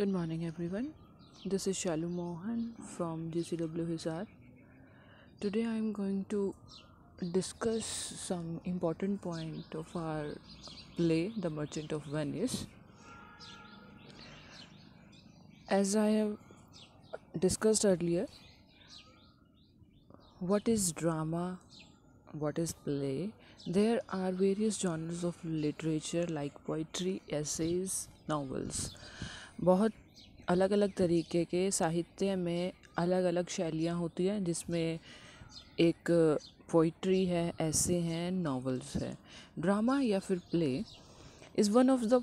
Good morning, everyone. This is Shalu Mohan from GCW Hisar. Today, I am going to discuss some important point of our play, The Merchant of Venice. As I have discussed earlier, what is drama, what is play? There are various genres of literature like poetry, essays, novels बहुत अलग अलग तरीके के साहित्य में अलग अलग शैलियाँ होती हैं जिसमें एक पोइट्री है ऐसे हैं नॉवेल्स है ड्रामा या फिर play is one of the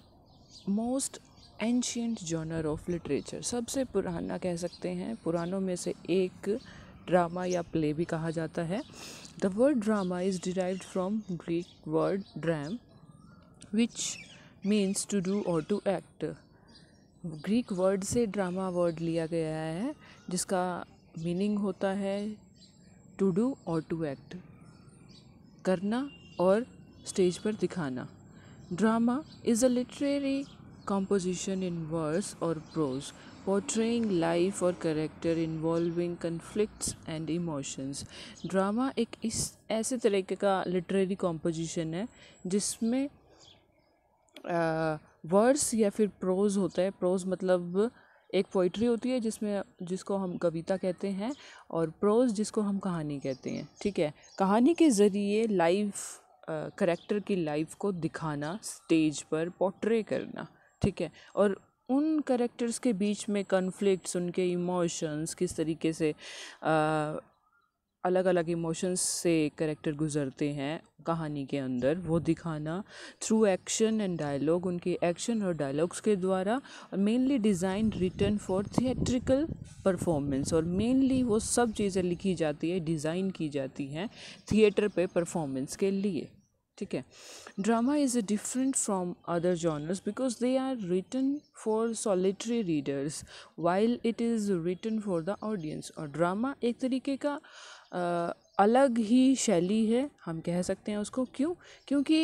most ancient genre of literature सबसे पुराना कह सकते हैं पुरानों में से एक ड्रामा या प्ले भी कहा जाता है the word drama is derived from Greek word dram which means to do और टू एक्ट ग्रीक वर्ड से ड्रामा वर्ड लिया गया है जिसका मीनिंग होता है टू डू और टू एक्ट करना और स्टेज पर दिखाना drama is a literary composition in verse और प्रोज पोट्रेइंग लाइफ और character involving conflicts and emotions drama एक इस ऐसे तरीके का लिटरेरी कॉम्पोजिशन है जिसमें वर्ड्स या फिर प्रोज़ होता है प्रोज़ मतलब एक पोइट्री होती है जिसमें जिसको हम कविता कहते हैं और प्रोज़ जिसको हम कहानी कहते हैं ठीक है कहानी के ज़रिए लाइफ करेक्टर की लाइफ को दिखाना स्टेज पर पोट्रे करना ठीक है और उन करेक्टर्स के बीच में कन्फ्लिक्ट उनके इमोशंस किस तरीके से आ, अलग अलग इमोशंस से करेक्टर गुजरते हैं कहानी के अंदर वो दिखाना थ्रू एक्शन एंड डायलॉग उनके एक्शन और डायलॉग्स के द्वारा और mainly design written for theatrical performance और मेनली वो सब चीज़ें लिखी जाती है डिज़ाइन की जाती हैं थिएटर पे परफॉर्मेंस के लिए ठीक है drama is a different from other genres because they are written for solitary readers while it is written for the audience और ड्रामा एक तरीके का uh, अलग ही शैली है हम कह सकते हैं उसको क्यों क्योंकि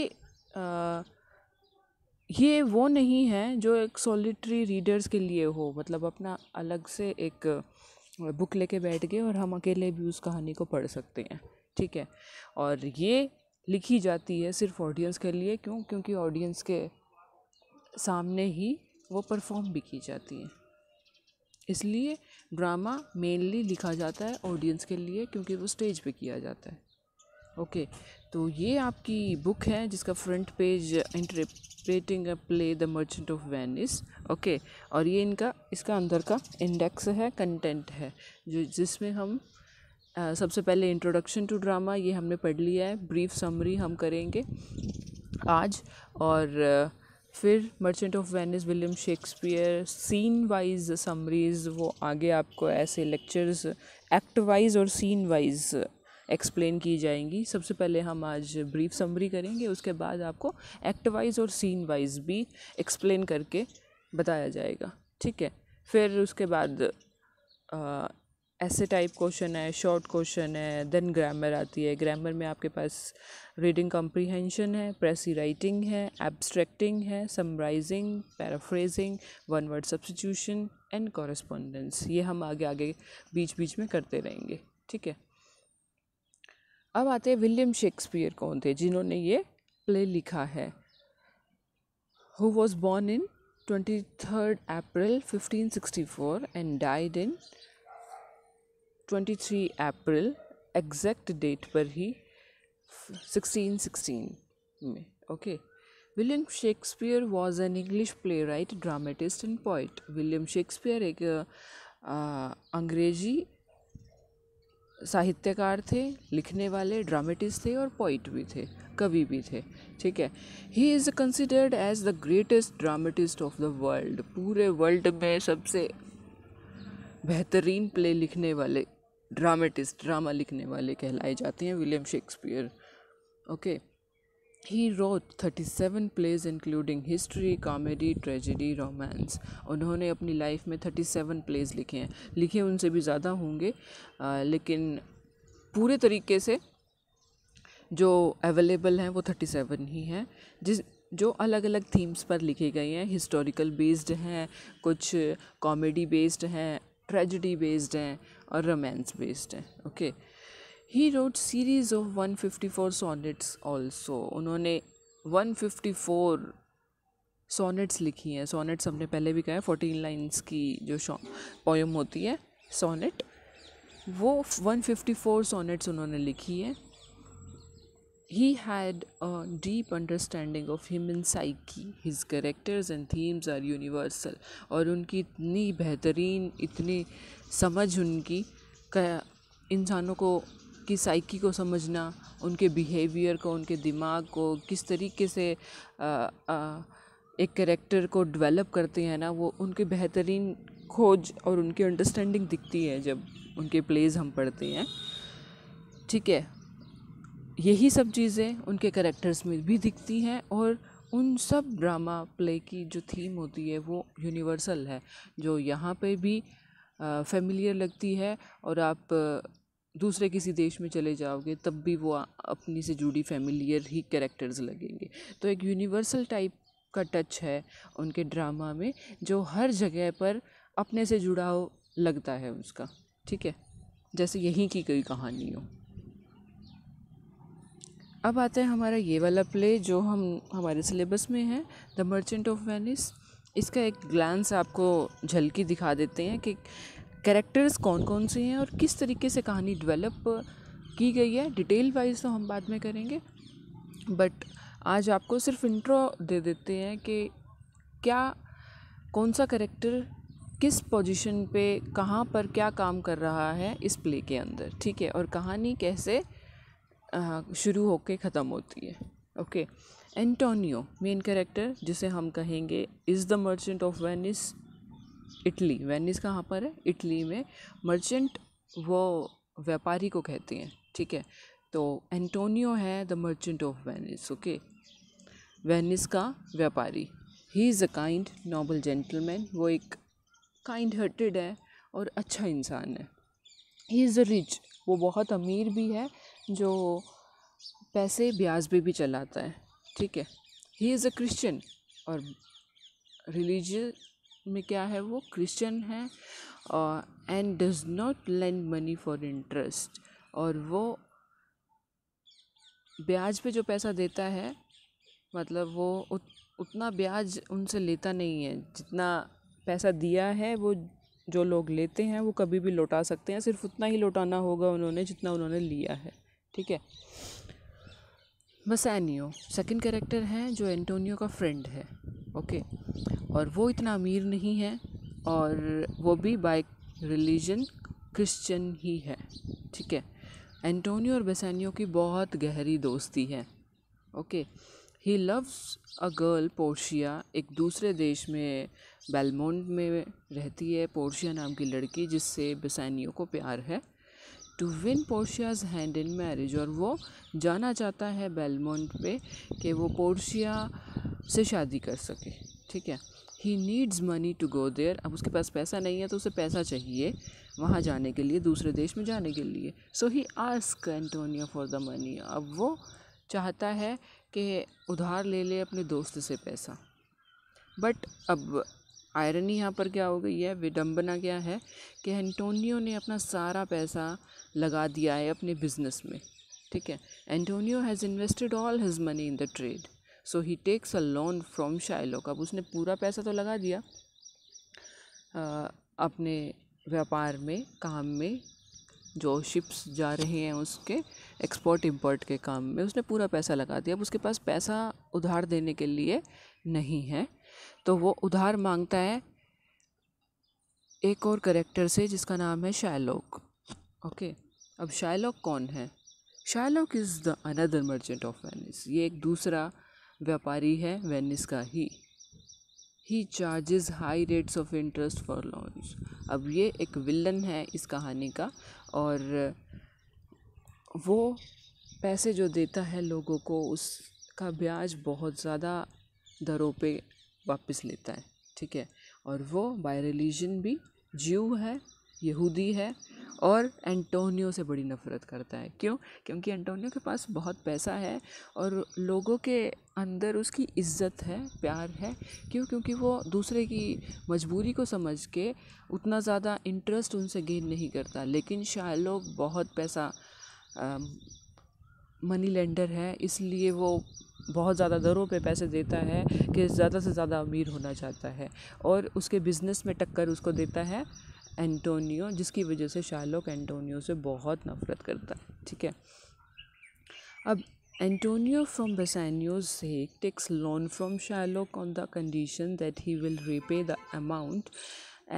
ये वो नहीं है जो एक सॉलिटरी रीडर्स के लिए हो मतलब अपना अलग से एक बुक लेके बैठ गए और हम अकेले भी उस कहानी को पढ़ सकते हैं ठीक है और ये लिखी जाती है सिर्फ ऑडियंस के लिए क्यों क्योंकि ऑडियंस के सामने ही वो परफॉर्म भी की जाती है इसलिए ड्रामा मेनली लिखा जाता है ऑडियंस के लिए क्योंकि वो स्टेज पे किया जाता है ओके okay, तो ये आपकी बुक है जिसका front page interpreting a play the merchant of Venice okay और ये इनका इसका अंदर का इंडेक्स है कंटेंट है जो जिसमें हम आ, सबसे पहले इंट्रोडक्शन टू ड्रामा ये हमने पढ़ लिया है ब्रीफ समरी हम करेंगे आज और फिर merchant of Venice William Shakespeare scene wise summaries वो आगे आपको ऐसे लेक्चर्स एक्ट वाइज और सीन वाइज एक्सप्लेन की जाएंगी सबसे पहले हम आज ब्रीफ समरी करेंगे उसके बाद आपको एक्ट वाइज और सीन वाइज भी एक्सप्लेन करके बताया जाएगा ठीक है फिर उसके बाद ऐसे टाइप क्वेश्चन है शॉर्ट क्वेश्चन है देन ग्रामर आती है ग्रामर में आपके पास रीडिंग कॉम्प्रीहेंशन है प्रेसी राइटिंग है एब्स्ट्रैक्टिंग है summarising paraphrasing one word substitution and correspondence ये हम आगे आगे बीच बीच में करते रहेंगे ठीक है अब आते हैं विलियम शेक्सपियर कौन थे जिन्होंने ये प्ले लिखा है who was born in twenty third April fifteen sixty four and died in twenty three April exact date पर ही सिक्सटीन सिक्सटीन में okay William Shakespeare was an English playwright dramatist and poet William Shakespeare एक अंग्रेजी साहित्यकार थे लिखने वाले dramatist थे और पोइट भी थे कवि भी थे ठीक है he is considered as the greatest dramatist of the world पूरे वर्ल्ड में सबसे बेहतरीन प्ले लिखने वाले ड्रामेटिस्ट ड्रामा लिखने वाले कहलाए जाते हैं William Shakespeare okay he wrote thirty seven plays including history comedy tragedy romance उन्होंने अपनी लाइफ में थर्टी सेवन प्लेज लिखे हैं लिखे उनसे भी ज़्यादा होंगे लेकिन पूरे तरीके से जो अवेलेबल हैं वो थर्टी सेवन ही हैं जिस जो अलग अलग थीम्स पर लिखे गए हैं हिस्टोरिकल बेस्ड हैं कुछ कॉमेडी बेस्ड हैं ट्रेजिडी बेस्ड हैं और रोमांस बेस्ड है okay he wrote series of 154 sonnets also उन्होंने वन फिफ्टी फोर सोनेट्स लिखी हैं सोनेट्स हमने पहले भी कहा है फोर्टीन लाइन्स की जो पोयम होती है सोनेट वो वन फिफ्टी फोर सोनेट्स उन्होंने लिखी है he had a deep understanding of human psyche his characters and themes are universal और उनकी इतनी बेहतरीन इतनी समझ उनकी इंसानों को की साइकी को समझना उनके बिहेवियर को उनके दिमाग को किस तरीके से आ, आ, एक करेक्टर को डेवलप करते हैं ना वो उनके बेहतरीन खोज और उनकी अंडरस्टैंडिंग दिखती है जब उनके प्लेज हम पढ़ते हैं ठीक है यही सब चीज़ें उनके करेक्टर्स में भी दिखती हैं और उन सब ड्रामा प्ले की जो थीम होती है वो यूनिवर्सल है जो यहाँ पे भी फेमिलियर लगती है और आप दूसरे किसी देश में चले जाओगे तब भी वो अपनी से जुड़ी फेमिलियर ही कैरेक्टर्स लगेंगे तो एक यूनिवर्सल टाइप का टच है उनके ड्रामा में जो हर जगह पर अपने से जुड़ाव लगता है उसका ठीक है जैसे यहीं की कई कहानी हो अब आता है हमारा ये वाला प्ले जो हम हमारे सिलेबस में है द मर्चेंट ऑफ वेनिस इसका एक ग्लैंस आपको झलकी दिखा देते हैं कि कैरेक्टर्स कौन कौन से हैं और किस तरीके से कहानी डेवलप uh, की गई है डिटेल वाइज तो हम बाद में करेंगे बट आज आपको सिर्फ इंट्रो दे देते हैं कि क्या कौन सा करेक्टर किस पोजीशन पे कहाँ पर क्या काम कर रहा है इस प्ले के अंदर ठीक है और कहानी कैसे uh, शुरू के ख़त्म होती है ओके एंटोनियो मेन कैरेक्टर जिसे हम कहेंगे is the merchant of Venice Italy Venice कहाँ पर है इटली में मर्चेंट वो व्यापारी को कहते हैं ठीक है तो एंटोनियो है the merchant of Venice okay Venice का व्यापारी he is a kind noble gentleman वो एक काइंड हर्टेड है और अच्छा इंसान है ही इज़ अ रिच वो बहुत अमीर भी है जो पैसे ब्याज पे भी चलाता है ठीक है ही इज़ अ क्रिश्चियन और रिलीजियस में क्या है वो क्रिश्चियन है and does not lend money for interest और वो ब्याज पे जो पैसा देता है मतलब वो उत, उतना ब्याज उनसे लेता नहीं है जितना पैसा दिया है वो जो लोग लेते हैं वो कभी भी लौटा सकते हैं सिर्फ उतना ही लौटाना होगा उन्होंने जितना उन्होंने लिया है ठीक है मसैनियो सेकंड कैरेक्टर है जो एंटोनियो का फ्रेंड है ओके और वो इतना अमीर नहीं है और वो भी बाय रिलीजन क्रिश्चियन ही है ठीक है एंटोनियो और बेसानियो की बहुत गहरी दोस्ती है okay he loves a girl Portia एक दूसरे देश में बेलमोंड में रहती है पोर्शिया नाम की लड़की जिससे बेसानियो को प्यार है to win Portia's hand in marriage और वो जाना चाहता है बेलमोंट पे कि वो पोर्शिया से शादी कर सके ठीक है he needs money to go there अब उसके पास पैसा नहीं है तो उसे पैसा चाहिए वहाँ जाने के लिए दूसरे देश में जाने के लिए so he ask Antonio for the money अब वो चाहता है कि उधार ले ले अपने दोस्त से पैसा बट अब ही यहाँ पर क्या हो गई है विडम्बना क्या है कि एंटोनियो ने अपना सारा पैसा लगा दिया है अपने बिजनेस में ठीक है Antonio has invested all his money in the trade so he takes a loan from Shylock अब उसने पूरा पैसा तो लगा दिया आ, अपने व्यापार में काम में जो शिप्स जा रहे हैं उसके एक्सपोर्ट इम्पोर्ट के काम में उसने पूरा पैसा लगा दिया अब उसके पास पैसा उधार देने के लिए नहीं है तो वो उधार मांगता है एक और करेक्टर से जिसका नाम है शाइलोक ओके अब शायलोक कौन है Shylock is the another merchant of Venice ये एक दूसरा व्यापारी है वेनिस का he he charges high rates of interest for loans अब ये एक विलन है इस कहानी का और वो पैसे जो देता है लोगों को उसका ब्याज बहुत ज़्यादा दरों पे वापस लेता है ठीक है और वो बाय रिलीजन भी जीव है यहूदी है और एंटोनियो से बड़ी नफ़रत करता है क्यों क्योंकि एंटोनियो के पास बहुत पैसा है और लोगों के अंदर उसकी इज्जत है प्यार है क्यों क्योंकि वो दूसरे की मजबूरी को समझ के उतना ज़्यादा इंटरेस्ट उनसे गेन नहीं करता लेकिन शायलो बहुत पैसा मनी लेंडर है इसलिए वो बहुत ज़्यादा दरों पे पैसे देता है कि ज़्यादा से ज़्यादा अमीर होना चाहता है और उसके बिज़नेस में टक्कर उसको देता है एंटोनियो जिसकी वजह से शाहलोक एंटोनियो से बहुत नफरत करता है ठीक है अब एंटोनियो फ्रॉम बेसैनियो से takes loan from Shylock on the condition that he will repay the amount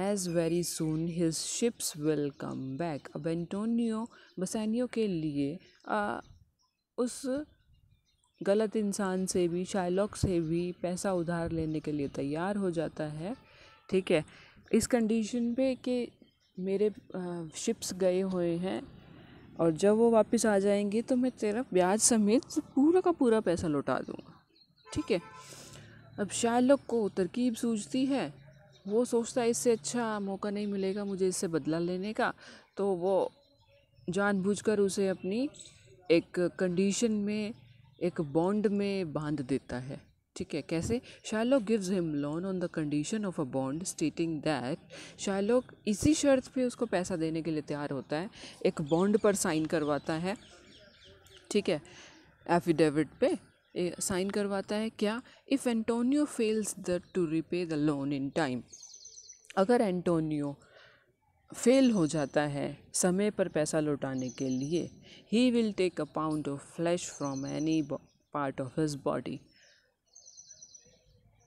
as very soon his ships will come back अब एंटोनियो बसैनियो के लिए आ, उस गलत इंसान से भी शाइलॉक से भी पैसा उधार लेने के लिए तैयार हो जाता है ठीक है इस कंडीशन पे कि मेरे शिप्स गए हुए हैं और जब वो वापस आ जाएंगे तो मैं तेरा ब्याज समेत पूरा का पूरा पैसा लौटा दूँगा ठीक है अब शार्लक को तरकीब सूझती है वो सोचता है इससे अच्छा मौका नहीं मिलेगा मुझे इससे बदला लेने का तो वो जानबूझकर उसे अपनी एक कंडीशन में एक बॉन्ड में बांध देता है ठीक है कैसे Shylock gives him loan on the condition of a bond stating that Shylock इसी शर्त पे उसको पैसा देने के लिए तैयार होता है एक बॉन्ड पर साइन करवाता है ठीक है एफिडेविट पे साइन करवाता है क्या if Antonio fails the to repay the loan in time अगर एंटोनियो फेल हो जाता है समय पर पैसा लौटाने के लिए he will take a pound of flesh from any part of his body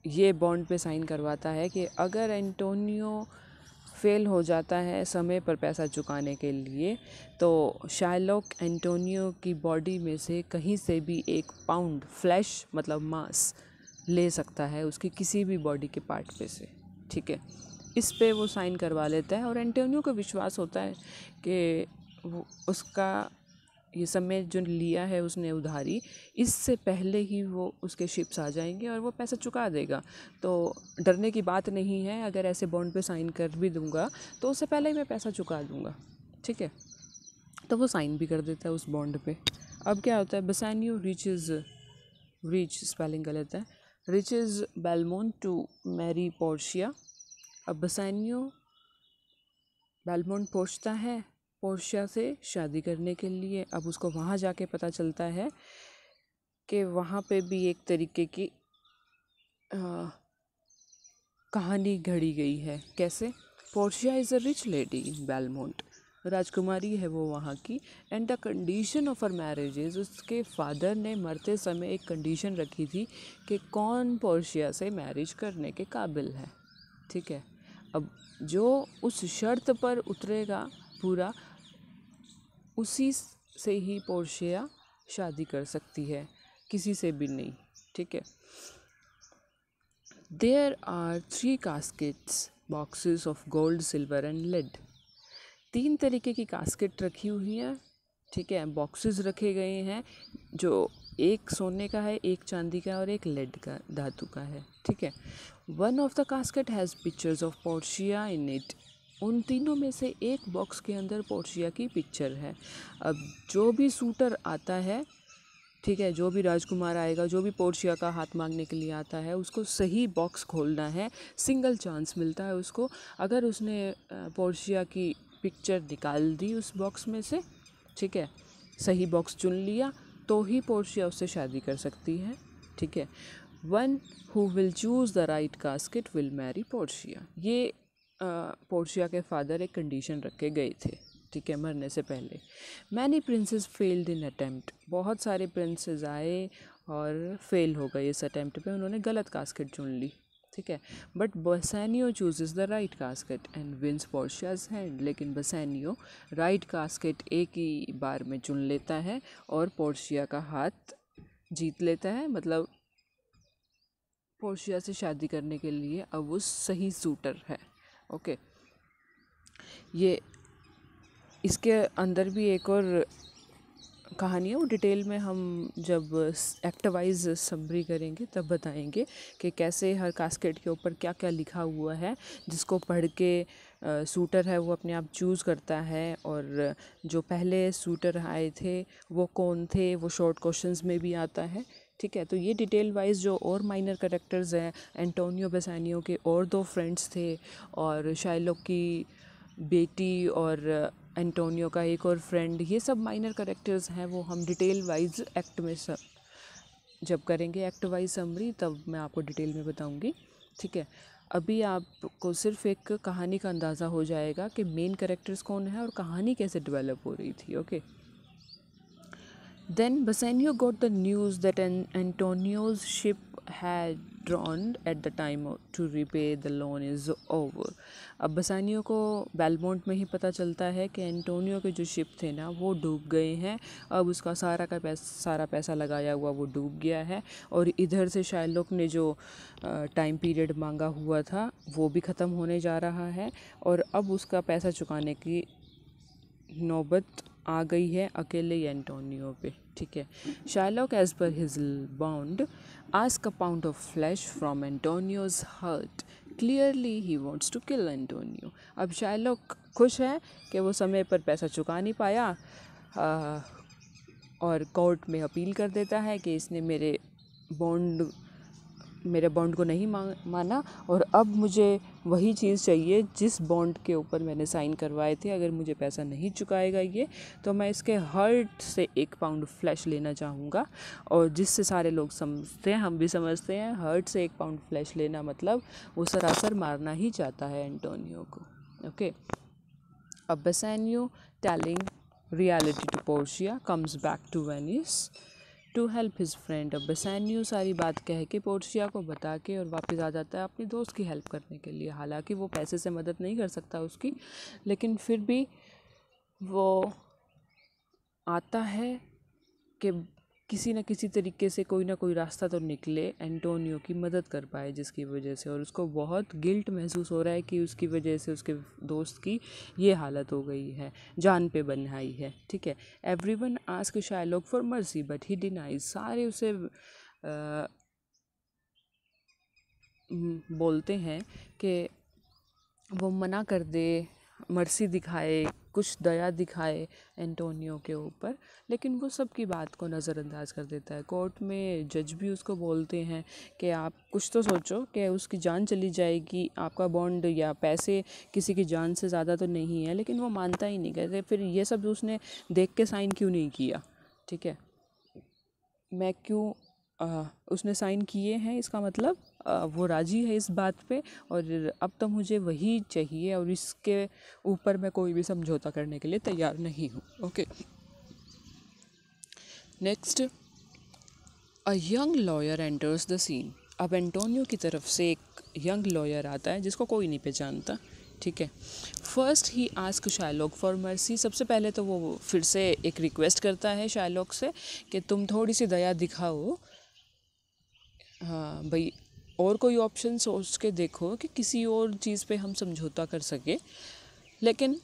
ये बॉन्ड पे साइन करवाता है कि अगर एंटोनियो फेल हो जाता है समय पर पैसा चुकाने के लिए तो शायलॉक एंटोनियो की बॉडी में से कहीं से भी एक पाउंड फ्लैश मतलब मास ले सकता है उसकी किसी भी बॉडी के पार्ट पे से ठीक है इस पे वो साइन करवा लेता है और एंटोनियो को विश्वास होता है कि वो उसका ये सब में जो लिया है उसने उधारी इससे पहले ही वो उसके शिप्स आ जाएंगे और वो पैसा चुका देगा तो डरने की बात नहीं है अगर ऐसे बॉन्ड पे साइन कर भी दूंगा तो उससे पहले ही मैं पैसा चुका दूंगा ठीक है तो वो साइन भी कर देता है उस बॉन्ड पे अब क्या होता है बसैन्यू रीचेज़ रिच स्पेलिंग गलत है riches Belmont to marry Portia अब बसैन्यू बेलमोन पहुँचता है पोर्शिया से शादी करने के लिए अब उसको वहाँ जाके पता चलता है कि वहाँ पे भी एक तरीके की आ, कहानी घड़ी गई है कैसे Portia is a rich lady in Belmont राजकुमारी है वो वहाँ की and the condition of her marriage उसके फादर ने मरते समय एक कंडीशन रखी थी कि कौन पोर्शिया से मैरिज करने के काबिल है ठीक है अब जो उस शर्त पर उतरेगा पूरा उसी से ही पोर्शिया शादी कर सकती है किसी से भी नहीं ठीक है there are three caskets boxes of gold silver and lead तीन तरीके की कास्केट रखी हुई हैं ठीक है बॉक्सेस रखे गए हैं जो एक सोने का है एक चांदी का और एक लेड का धातु का है ठीक है one of the casket has pictures of Portia in it उन तीनों में से एक बॉक्स के अंदर पोर्शिया की पिक्चर है अब जो भी सूटर आता है ठीक है जो भी राजकुमार आएगा जो भी पोर्शिया का हाथ मांगने के लिए आता है उसको सही बॉक्स खोलना है सिंगल चांस मिलता है उसको अगर उसने पोर्शिया की पिक्चर निकाल दी उस बॉक्स में से ठीक है सही बॉक्स चुन लिया तो ही पोर्शिया उससे शादी कर सकती है ठीक है one who will choose the right casket will marry Portia ये पोर्शिया के फादर एक कंडीशन रखे गए थे ठीक है मरने से पहले many princes failed in attempt बहुत सारे प्रिंसेस आए और फेल हो गए इस अटैम्प्ट पे उन्होंने गलत कास्केट चुन ली ठीक है but Bassanio chooses the right casket and wins Portia's hand लेकिन बसैनियो राइट कास्केट एक ही बार में चुन लेता है और पोर्शिया का हाथ जीत लेता है मतलब पोर्शिया से शादी करने के लिए अब वो सही सूटर है ओके ये इसके अंदर भी एक और कहानी है वो डिटेल में हम जब एक्टवाइज वाइज समरी करेंगे तब बताएंगे कि कैसे हर कास्केट के ऊपर क्या क्या लिखा हुआ है जिसको पढ़ के सूटर है वो अपने आप चूज़ करता है और जो पहले सूटर आए थे वो कौन थे वो शॉर्ट क्वेश्चंस में भी आता है ठीक है तो ये डिटेल वाइज जो और माइनर करेक्टर्स हैं एंटोनियो बेसानियो के और दो फ्रेंड्स थे और शाइलो की बेटी और एंटोनियो का एक और फ्रेंड ये सब माइनर करेक्टर्स हैं वो हम डिटेल वाइज एक्ट में सब जब करेंगे एक्ट वाइज समरी तब मैं आपको डिटेल में बताऊंगी ठीक है अभी आपको सिर्फ एक कहानी का अंदाज़ा हो जाएगा कि मेन करेक्टर्स कौन है और कहानी कैसे डेवलप हो रही थी okay Then Bassanio got the news that Antonio's ship had drawn at the time to repay the loan is over अब बसानियो को बेलमोंट में ही पता चलता है कि एंटोनियो के जो शिप थे ना वो डूब गए हैं अब उसका सारा का पैसा सारा पैसा लगाया हुआ वो डूब गया है और इधर से शायलोक ने जो टाइम पीरियड मांगा हुआ था वो भी ख़त्म होने जा रहा है और अब उसका पैसा चुकाने की नौबत आ गई है अकेले एंटोनियो पे ठीक है Shylock as per his bound ask a pound of flesh from Antonio's heart clearly he wants to kill Antonio अब शाइलॉक खुश है कि वो समय पर पैसा चुका नहीं पाया आ, और कोर्ट में अपील कर देता है कि इसने मेरे बॉन्ड मेरे बॉन्ड को नहीं माना और अब मुझे वही चीज़ चाहिए जिस बॉन्ड के ऊपर मैंने साइन करवाए थे अगर मुझे पैसा नहीं चुकाएगा ये तो मैं इसके हर्ट से एक पाउंड फ्लैश लेना चाहूँगा और जिससे सारे लोग समझते हैं हम भी समझते हैं हर्ट से एक पाउंड फ्लैश लेना मतलब वो सरासर मारना ही चाहता है एंटोनियो को ओके अब Bassanio telling reality to Portia comes back to Venice to help his friend अब बसैन्यू सारी बात कह के पोर्शिया को बता के और वापस आ जाता है अपने दोस्त की हेल्प करने के लिए हालांकि वो पैसे से मदद नहीं कर सकता उसकी लेकिन फिर भी वो आता है कि किसी ना किसी तरीके से कोई ना कोई रास्ता तो निकले एंटोनियो की मदद कर पाए जिसकी वजह से और उसको बहुत गिल्ट महसूस हो रहा है कि उसकी वजह से उसके दोस्त की ये हालत हो गई है जान पे बनाई है ठीक है एवरी वन आस्क लोग for mercy but he denies सारे उसे आ, बोलते हैं कि वो मना कर दे मर्सी दिखाए कुछ दया दिखाए एंटोनियो के ऊपर लेकिन वो सब की बात को नज़रअंदाज कर देता है कोर्ट में जज भी उसको बोलते हैं कि आप कुछ तो सोचो कि उसकी जान चली जाएगी आपका बॉन्ड या पैसे किसी की जान से ज़्यादा तो नहीं है लेकिन वो मानता ही नहीं कहते फिर ये सब उसने देख के साइन क्यों नहीं किया ठीक है मैं क्यों उसने साइन किए हैं इसका मतलब वो राज़ी है इस बात पे और अब तो मुझे वही चाहिए और इसके ऊपर मैं कोई भी समझौता करने के लिए तैयार नहीं हूँ okay next a young lawyer enters the scene अब एंटोनियो की तरफ से एक यंग लॉयर आता है जिसको कोई नहीं पहचानता ठीक है first he ask Shylock for mercy सबसे पहले तो वो फिर से एक रिक्वेस्ट करता है शायलॉग से कि तुम थोड़ी सी दया दिखाओ हाँ भाई और कोई ऑप्शन सोच के देखो कि किसी और चीज़ पे हम समझौता कर सके लेकिन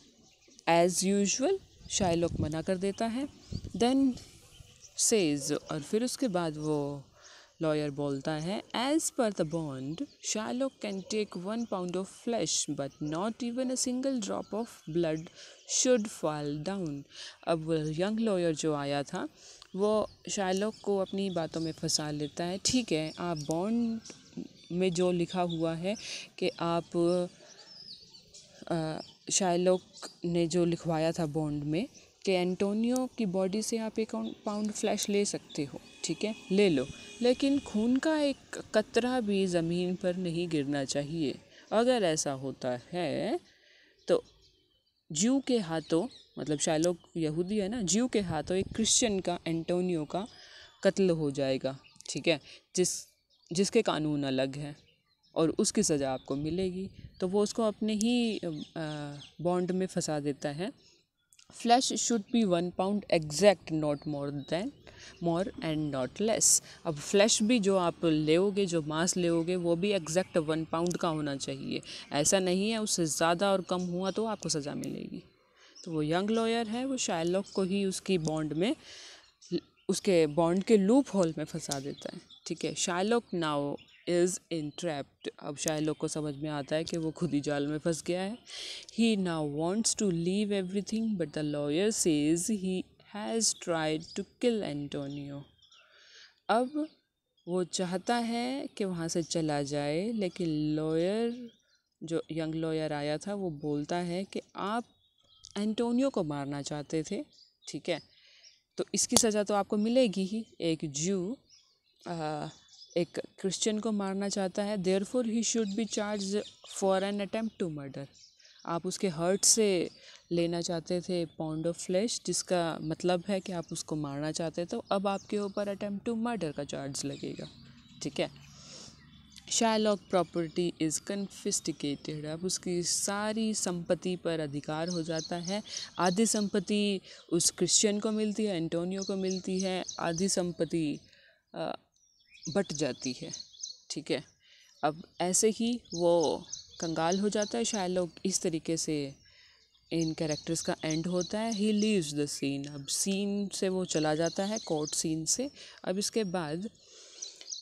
एज़ यूजल शाइलॉक मना कर देता है देन सेज और फिर उसके बाद वो लॉयर बोलता है as per the bond Shylock can take one pound of flesh but not even a single drop of blood should fall down अब यंग लॉयर जो आया था वो शाइलॉक को अपनी बातों में फंसा लेता है ठीक है आप बॉन्ड में जो लिखा हुआ है कि आप शाइलॉक ने जो लिखवाया था बॉन्ड में कि एंटोनियो की बॉडी से आप एक पाउंड फ्लैश ले सकते हो ठीक है ले लो लेकिन खून का एक कतरा भी ज़मीन पर नहीं गिरना चाहिए अगर ऐसा होता है ज्यू के हाथों मतलब शायलोक यहूदी है ना ज्यू के हाथों एक क्रिश्चियन का एंटोनियो का कत्ल हो जाएगा ठीक है जिस जिसके कानून अलग हैं और उसकी सज़ा आपको मिलेगी तो वो उसको अपने ही बॉन्ड में फंसा देता है flesh should be one pound exact not more than more and not less अब फ्लैश भी जो आप लेोगे जो मांस लेोगे वो भी एग्जैक्ट वन पाउंड का होना चाहिए ऐसा नहीं है उससे ज़्यादा और कम हुआ तो आपको सज़ा मिलेगी तो वो यंग लॉयर है वो शायलॉक को ही उसकी बॉन्ड में उसके बॉन्ड के लूप होल में फंसा देता है ठीक है शायलॉक नाव इज़ इंट्रैप्ड अब लोग को समझ में आता है कि वो खुद ही जाल में फंस गया है ही ना wants to leave everything but the lawyer says he has tried to kill Antonio अब वो चाहता है कि वहाँ से चला जाए लेकिन लॉयर जो यंग लॉयर आया था वो बोलता है कि आप एंटोनियो को मारना चाहते थे ठीक है तो इसकी सज़ा तो आपको मिलेगी ही एक जू एक क्रिश्चियन को मारना चाहता है therefore he should be charge for an attempt to murder आप उसके हर्ट से लेना चाहते थे पाउंड ऑफ फ्लैश जिसका मतलब है कि आप उसको मारना चाहते तो अब आपके ऊपर अटैम्प्ट टू मर्डर का चार्ज लगेगा ठीक है शायलॉक प्रॉपर्टी इज़ कन्फिस्टिकेटेड अब उसकी सारी संपत्ति पर अधिकार हो जाता है आधी संपत्ति उस क्रिश्चियन को मिलती है एंटोनियो को मिलती है आधी संपत्ति बट जाती है ठीक है अब ऐसे ही वो कंगाल हो जाता है शायद लोग इस तरीके से इन कैरेक्टर्स का एंड होता है ही लीव्स द सीन अब सीन से वो चला जाता है कोर्ट सीन से अब इसके बाद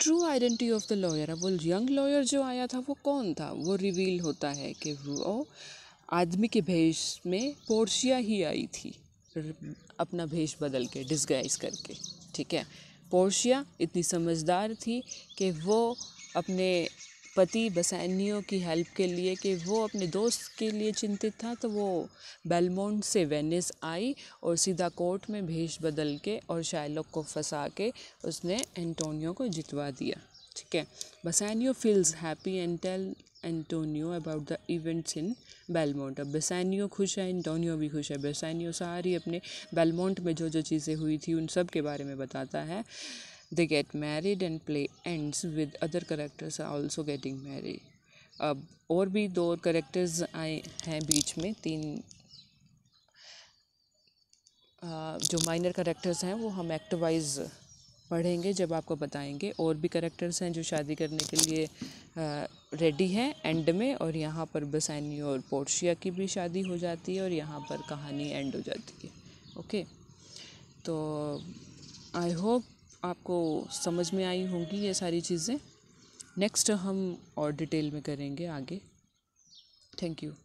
true identity of the lawyer अब वो यंग लॉयर जो आया था वो कौन था वो रिवील होता है कि वो आदमी के भेष में पोर्शिया ही आई थी अपना भेष बदल के डिस्गाइज करके ठीक है पोर्शिया इतनी समझदार थी कि वो अपने पति बसैनियों की हेल्प के लिए कि वो अपने दोस्त के लिए चिंतित था तो वो बेलमोन से वेनिस आई और सीधा कोर्ट में भेष बदल के और शायलोक को फंसा के उसने एंटोनियो को जितवा दिया ठीक है Bassanio feels happy and tell Antonio about the events in Belmont अब बेसैनियो खुश है एंटोनियो भी खुश है बेसैनियो सारी अपने बेलमोंट में जो जो चीज़ें हुई थी उन सब के बारे में बताता है they get married and play ends with other characters are also getting married अब और भी दो करेक्टर्स आए हैं बीच में तीन जो माइनर करेक्टर्स हैं वो हम एक्टिवाइज पढ़ेंगे जब आपको बताएंगे और भी करेक्टर्स हैं जो शादी करने के लिए रेडी हैं एंड में और यहाँ पर बसैनी और पोर्शिया की भी शादी हो जाती है और यहाँ पर कहानी एंड हो जाती है ओके तो आई होप आपको समझ में आई होंगी ये सारी चीज़ें नेक्स्ट हम और डिटेल में करेंगे आगे थैंक यू